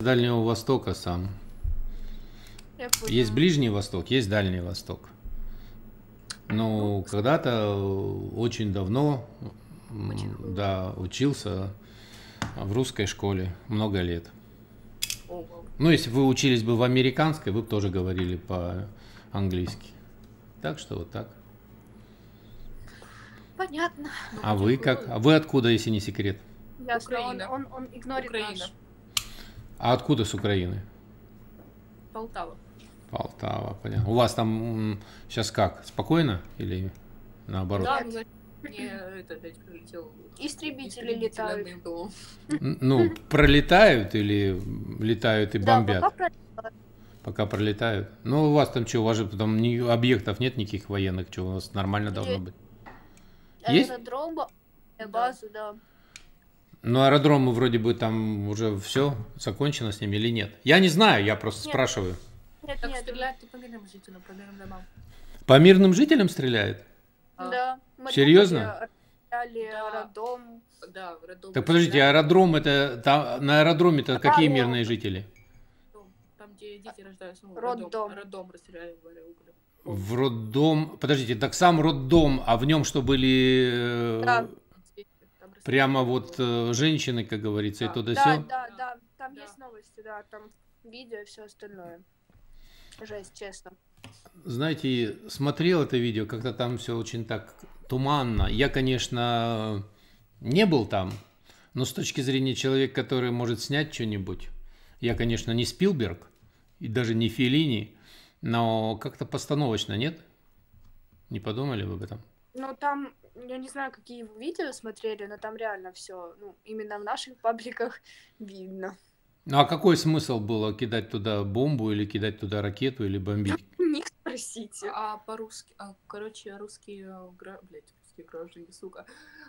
С Дальнего Востока сам. Есть Ближний Восток, есть Дальний Восток. Но ну, когда-то э, очень давно, очень да, учился в русской школе много лет. Ну, если вы учились бы в американской, вы бы тоже говорили по-английски. Так что вот так. Понятно. А вы как? А вы откуда, если не секрет? Ясно, Украина. Он, он, он игнорит Украина. Наш. А откуда с Украины? Полтава. Полтава, понятно. У вас там сейчас как? Спокойно или наоборот? Да, ну, мне это опять прилетел. Истребители, Истребители летают. Ну, пролетают или летают и бомбят? Да, пока пролетают. Пока пролетают. Ну, у вас там что, у вас же там ни, объектов нет никаких военных, что у вас нормально должно быть? Есть? Аэродром, базу, да. Но ну, аэродром вроде бы там уже все закончено с ними или нет? Я не знаю, я просто нет. спрашиваю. Нет, так нет, стреляют по мирным жителям, по мирным домам. По мирным жителям стреляет? А. Да. Серьезно? аэродром. Да, аэродром. Так подождите, аэродром это там, на аэродроме-то а, какие мирные жители? Там, где дети рождаются, ну, роддом. Роддом расстреляли, говорю в роддом. Подождите, так сам роддом, а в нем что были э, да. прямо вот э, женщины, как говорится, да. и то да, да все? Да, да, да, там да. есть новости, да, там видео и все остальное. Жесть, честно. Знаете, смотрел это видео, как-то там все очень так туманно. Я, конечно, не был там, но с точки зрения человека, который может снять что-нибудь, я, конечно, не Спилберг и даже не Филини, но как-то постановочно, нет? Не подумали вы об этом? Ну, там, я не знаю, какие вы видео смотрели, но там реально все, ну, именно в наших пабликах видно. Ну, а какой смысл было кидать туда бомбу или кидать туда ракету или бомбить? Не спросите. А по-русски, а, короче, русские, э, гра... блядь, русские граждане, сука.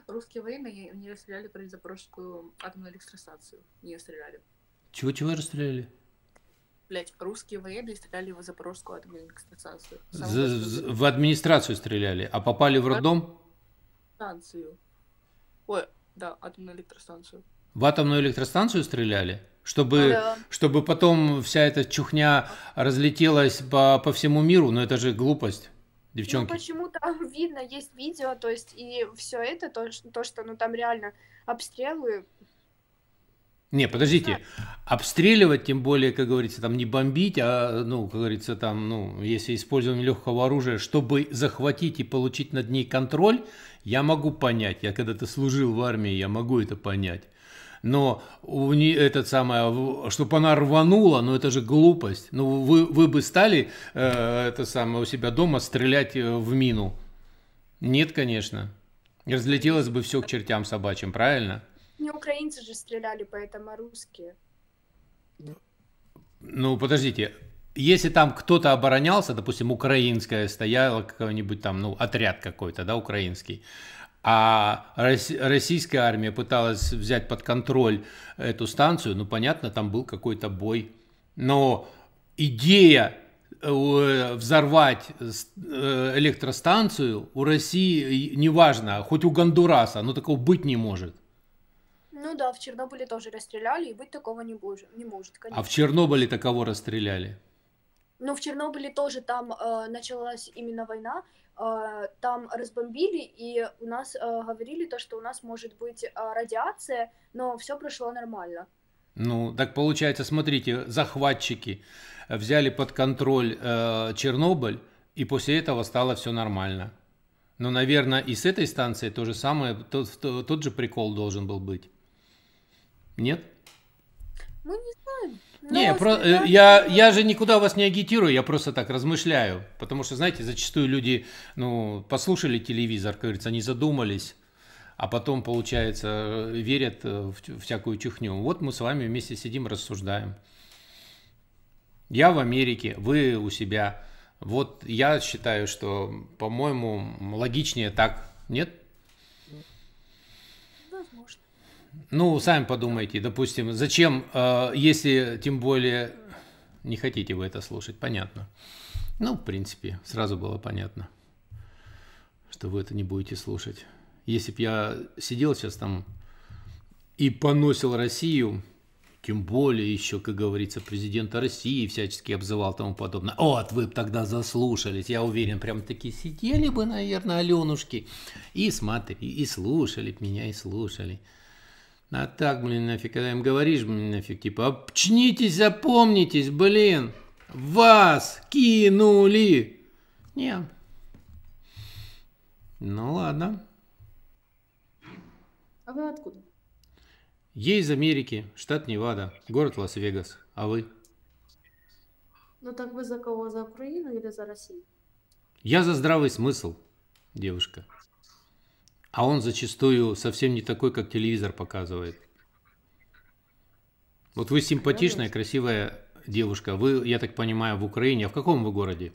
Русские военные не расстреляли про запорожскую атомную электростанцию. Не расстреляли. Чего-чего расстреляли? Блять, русские военные стреляли в запорожскую армию экстрасенсов. В администрацию стреляли, а попали в роддом? Станцию. Ой, да, атомную электростанцию. В атомную электростанцию стреляли? Чтобы, ну да. чтобы потом вся эта чухня разлетелась по, по всему миру, но ну, это же глупость. Девчонки. Ну, почему там видно, есть видео, то есть и все это, то, то что ну там реально обстрелы, не, подождите. Обстреливать, тем более, как говорится, там не бомбить, а, ну, как говорится, там, ну, если использование легкого оружия, чтобы захватить и получить над ней контроль, я могу понять. Я когда-то служил в армии, я могу это понять. Но у не, этот самое, чтобы она рванула, ну это же глупость. Ну вы, вы бы стали э, это самое у себя дома стрелять э, в мину? Нет, конечно. Разлетелось бы все к чертям собачьим, правильно? Не украинцы же стреляли, поэтому а русские. Ну, подождите. Если там кто-то оборонялся, допустим, украинская стояла какой-нибудь там, ну, отряд какой-то, да, украинский, а российская армия пыталась взять под контроль эту станцию, ну, понятно, там был какой-то бой. Но идея э, взорвать э, электростанцию у России, неважно, хоть у Гондураса, но ну, такого быть не может. Ну да, в Чернобыле тоже расстреляли, и быть такого не, боже, не может, конечно. А в чернобыле такого расстреляли? Ну, в Чернобыле тоже там э, началась именно война, э, там разбомбили, и у нас э, говорили то, что у нас может быть э, радиация, но все прошло нормально. Ну, так получается, смотрите, захватчики взяли под контроль э, Чернобыль, и после этого стало все нормально. Но, наверное, и с этой станции то же самое, тот, тот же прикол должен был быть. Нет? Мы ну, не знаем. не, про... Э, я, я, я же никуда вас не агитирую, я просто так размышляю. Потому что, знаете, зачастую люди ну, послушали телевизор, как говорится, они задумались, а потом, получается, э, верят э, в всякую чухню. Вот мы с вами вместе сидим, рассуждаем. Я в Америке, вы у себя. Вот я считаю, что, по-моему, логичнее так, нет? Ну, сами подумайте, допустим, зачем, э, если тем более не хотите вы это слушать, понятно. Ну, в принципе, сразу было понятно, что вы это не будете слушать. Если бы я сидел сейчас там и поносил Россию, тем более еще, как говорится, президента России всячески обзывал тому подобное. Вот, вы бы тогда заслушались, я уверен, прям таки сидели бы, наверное, Аленушки, и смотрели, и слушали меня, и слушали. А так, блин, нафиг, когда им говоришь, блин, нафиг, типа, обчнитесь, запомнитесь, блин, вас кинули. Не. Ну ладно. А вы откуда? Я из Америки, штат Невада, город Лас-Вегас. А вы? Ну так вы за кого? За Украину или за Россию? Я за здравый смысл, девушка. А он зачастую совсем не такой, как телевизор показывает. Вот вы симпатичная, красивая девушка. Вы, я так понимаю, в Украине. А в каком вы городе?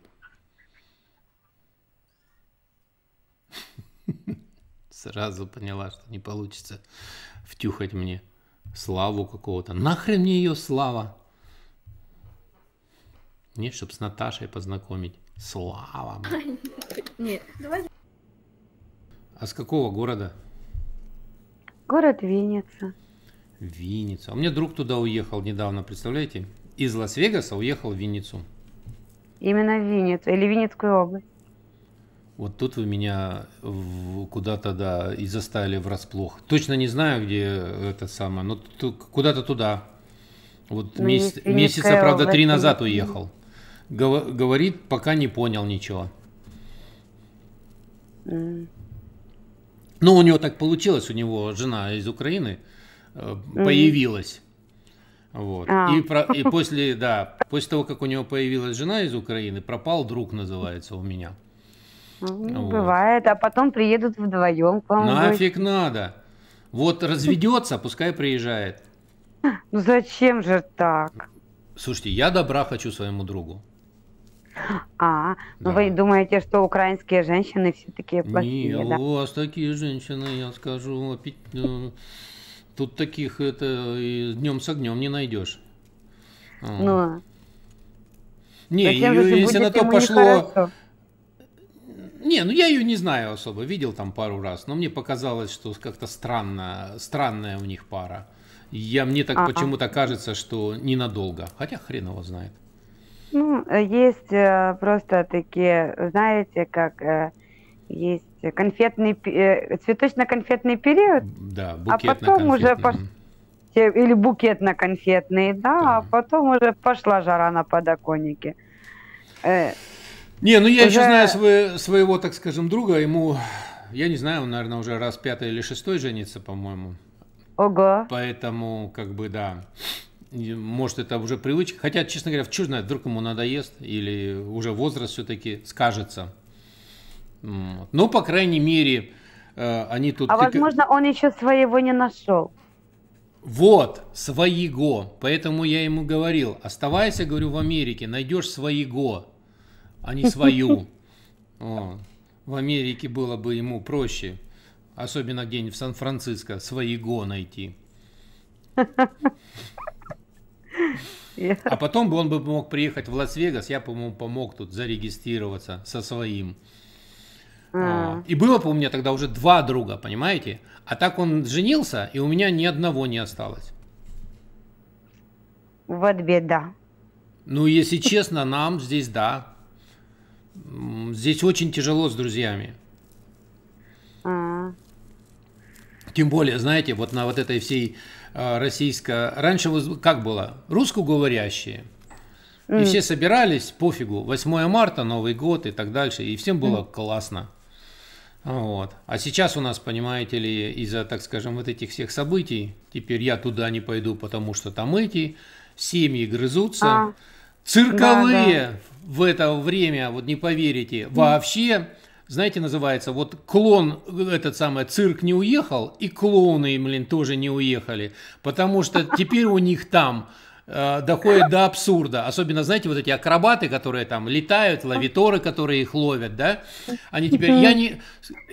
Сразу поняла, что не получится втюхать мне славу какого-то. Нахрен мне ее слава? Нет, чтобы с Наташей познакомить. Слава. Нет, давай а с какого города? Город Винница. Винница. У а меня друг туда уехал недавно, представляете? Из Лас-Вегаса уехал в Винницу. Именно в Винницу или Винницкую область. Вот тут вы меня куда-то, да, и заставили врасплох. Точно не знаю, где это самое, но куда-то туда. Вот ну, месяц, месяца, правда, три назад уехал. Говорит, пока не понял ничего. Mm. Ну, у него так получилось, у него жена из Украины э, появилась. Вот. А. И, про, и после, да, после того, как у него появилась жена из Украины, пропал друг, называется, у меня. Ну, вот. Бывает, а потом приедут вдвоем Нафиг надо. Вот разведется, пускай приезжает. Ну зачем же так? Слушайте, я добра хочу своему другу. А, ну да. вы думаете, что украинские женщины все такие плохие? Не, да? у вас такие женщины, я скажу, э, тут таких это и днем с огнем не найдешь. А. Ну. Не, ее, если на то пошло. Не, ну я ее не знаю особо, видел там пару раз, но мне показалось, что как-то странно, странная у них пара. Я, мне так А-а. почему-то кажется, что ненадолго, хотя хрен его знает. Ну, э, есть э, просто такие, знаете, как э, есть конфетный, цветочно-конфетный период, да, а потом уже пош... или букетно-конфетный, да, да, а потом уже пошла жара на подоконнике. Не, ну я уже... еще знаю свое, своего, так скажем, друга, ему, я не знаю, он, наверное, уже раз пятый или шестой женится, по-моему. Ого. Поэтому, как бы, да может, это уже привычка. Хотя, честно говоря, в чушь вдруг ему надоест или уже возраст все-таки скажется. Но по крайней мере, э, они тут... А возможно, он еще своего не нашел. Вот, своего. Поэтому я ему говорил, оставайся, говорю, в Америке, найдешь своего, а не свою. в Америке было бы ему проще, особенно где-нибудь в Сан-Франциско, своего найти. А потом бы он бы мог приехать в Лас-Вегас, я, по-моему, помог тут зарегистрироваться со своим. А. И было бы у меня тогда уже два друга, понимаете? А так он женился, и у меня ни одного не осталось. Вот беда. Ну, если честно, нам здесь, да. Здесь очень тяжело с друзьями. Тем более, знаете, вот на вот этой всей а, российской... Раньше как было? Русскоговорящие. Mm. И все собирались, пофигу, 8 марта, Новый год и так дальше. И всем было mm. классно. Вот. А сейчас у нас, понимаете ли, из-за, так скажем, вот этих всех событий, теперь я туда не пойду, потому что там эти, семьи грызутся. А, Цирковые да, да. в это время, вот не поверите, mm. вообще знаете, называется, вот клон, этот самый цирк не уехал, и клоуны, блин, тоже не уехали, потому что теперь у них там э, доходит до абсурда. Особенно, знаете, вот эти акробаты, которые там летают, лавиторы, которые их ловят, да? Они теперь, я не...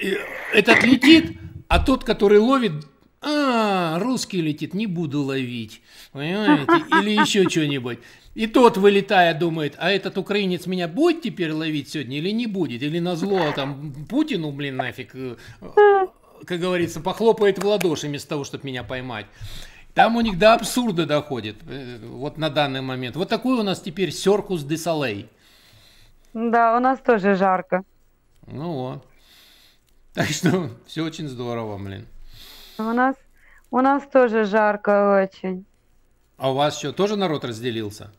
Э, этот летит, а тот, который ловит, а, русский летит, не буду ловить, понимаете, или еще что-нибудь. И тот, вылетая, думает, а этот украинец меня будет теперь ловить сегодня или не будет, или на зло там Путину, блин, нафиг, э, как говорится, похлопает в ладоши вместо того, чтобы меня поймать. Там у них до абсурда доходит, э, вот на данный момент. Вот такой у нас теперь Серкус де Солей. Да, у нас тоже жарко. Ну вот. Так что все очень здорово, блин. У нас, у нас тоже жарко очень. А у вас что, тоже народ разделился?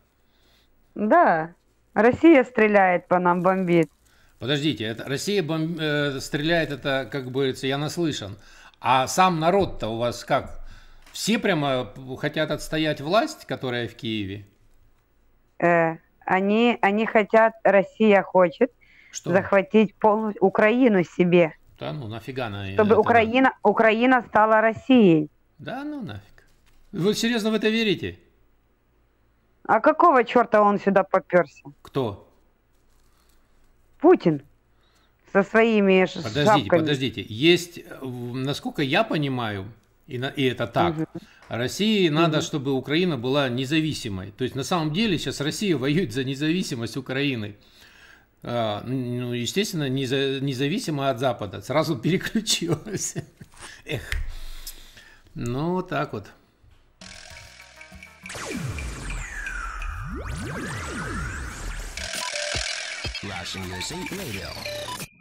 Да. Россия стреляет по нам, бомбит. Подождите, это Россия бомб... э, стреляет, это, как бы, я наслышан. А сам народ-то у вас как? Все прямо хотят отстоять власть, которая в Киеве? Э, они, они хотят, Россия хочет Что? захватить полностью Украину себе. Да ну нафига она... Чтобы это... Украина, Украина стала Россией. Да ну нафиг. Вы серьезно в это верите? А какого черта он сюда поперся? Кто? Путин. Со своими Подождите, подождите. Есть, насколько я понимаю, и, на, и это так, угу. России угу. надо, чтобы Украина была независимой. То есть на самом деле сейчас Россия воюет за независимость Украины. А, ну, ну, естественно, независимо от Запада. Сразу переключилась. Эх. Ну, так вот. Russian Music Radio.